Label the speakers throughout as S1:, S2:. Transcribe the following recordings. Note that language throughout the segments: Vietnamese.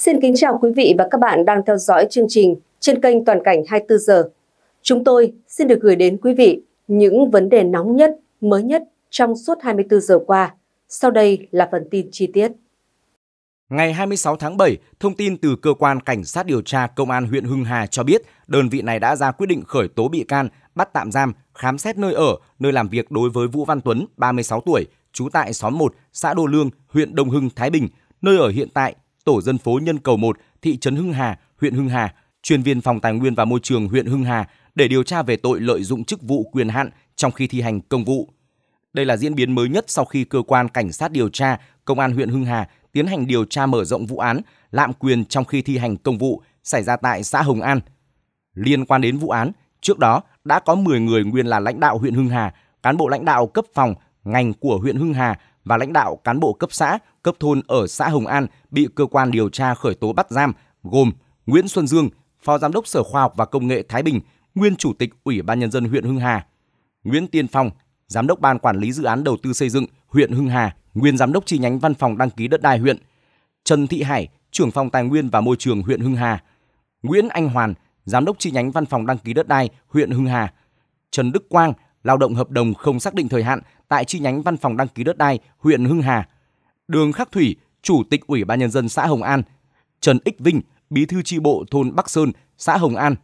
S1: Xin kính chào quý vị và các bạn đang theo dõi chương trình trên kênh Toàn cảnh 24 giờ. Chúng tôi xin được gửi đến quý vị những vấn đề nóng nhất, mới nhất trong suốt 24 giờ qua. Sau đây là phần tin chi tiết.
S2: Ngày 26 tháng 7, thông tin từ cơ quan cảnh sát điều tra công an huyện Hưng Hà cho biết, đơn vị này đã ra quyết định khởi tố bị can, bắt tạm giam, khám xét nơi ở, nơi làm việc đối với Vũ Văn Tuấn, 36 tuổi, trú tại xóm 1, xã Đô Lương, huyện Đông Hưng, Thái Bình, nơi ở hiện tại tổ dân phố Nhân Cầu 1, thị trấn Hưng Hà, huyện Hưng Hà, chuyên viên phòng Tài nguyên và Môi trường huyện Hưng Hà để điều tra về tội lợi dụng chức vụ quyền hạn trong khi thi hành công vụ. Đây là diễn biến mới nhất sau khi cơ quan cảnh sát điều tra công an huyện Hưng Hà tiến hành điều tra mở rộng vụ án lạm quyền trong khi thi hành công vụ xảy ra tại xã Hồng An. Liên quan đến vụ án, trước đó đã có 10 người nguyên là lãnh đạo huyện Hưng Hà, cán bộ lãnh đạo cấp phòng, ngành của huyện Hưng Hà và lãnh đạo cán bộ cấp xã, cấp thôn ở xã Hồng An bị cơ quan điều tra khởi tố bắt giam gồm Nguyễn Xuân Dương, Phó Giám đốc Sở Khoa học và Công nghệ Thái Bình, nguyên Chủ tịch Ủy ban Nhân dân huyện Hưng Hà, Nguyễn Tiên Phong, Giám đốc Ban Quản lý Dự án Đầu tư Xây dựng huyện Hưng Hà, nguyên Giám đốc chi nhánh Văn phòng Đăng ký Đất đai huyện, Trần Thị Hải, trưởng phòng Tài nguyên và Môi trường huyện Hưng Hà, Nguyễn Anh Hoàn, Giám đốc chi nhánh Văn phòng Đăng ký Đất đai huyện Hưng Hà, Trần Đức Quang, lao động hợp đồng không xác định thời hạn tại chi nhánh văn phòng đăng ký đất đai huyện Hưng Hà. Đường Khắc Thủy, Chủ tịch Ủy ban nhân dân xã Hồng An. Trần Ích Vinh, Bí thư tri bộ thôn Bắc Sơn, xã Hồng An.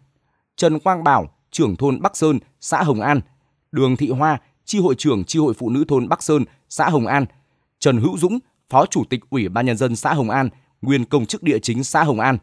S2: Trần Quang Bảo, trưởng thôn Bắc Sơn, xã Hồng An. Đường Thị Hoa, tri hội trưởng tri hội phụ nữ thôn Bắc Sơn, xã Hồng An. Trần Hữu Dũng, Phó Chủ tịch Ủy ban nhân dân xã Hồng An, nguyên công chức địa chính xã Hồng An.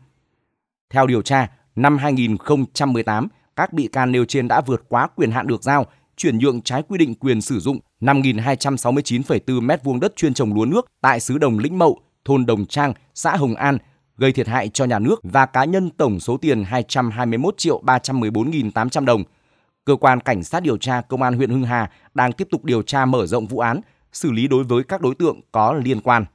S2: Theo điều tra, năm 2018, các bị can nêu trên đã vượt quá quyền hạn được giao, chuyển nhượng trái quy định quyền sử dụng 5.269,4 m2 đất chuyên trồng lúa nước tại xứ Đồng Lĩnh Mậu, thôn Đồng Trang, xã Hồng An, gây thiệt hại cho nhà nước và cá nhân tổng số tiền 221 triệu 314.800 đồng. Cơ quan Cảnh sát điều tra Công an huyện Hưng Hà đang tiếp tục điều tra mở rộng vụ án, xử lý đối với các đối tượng có liên quan.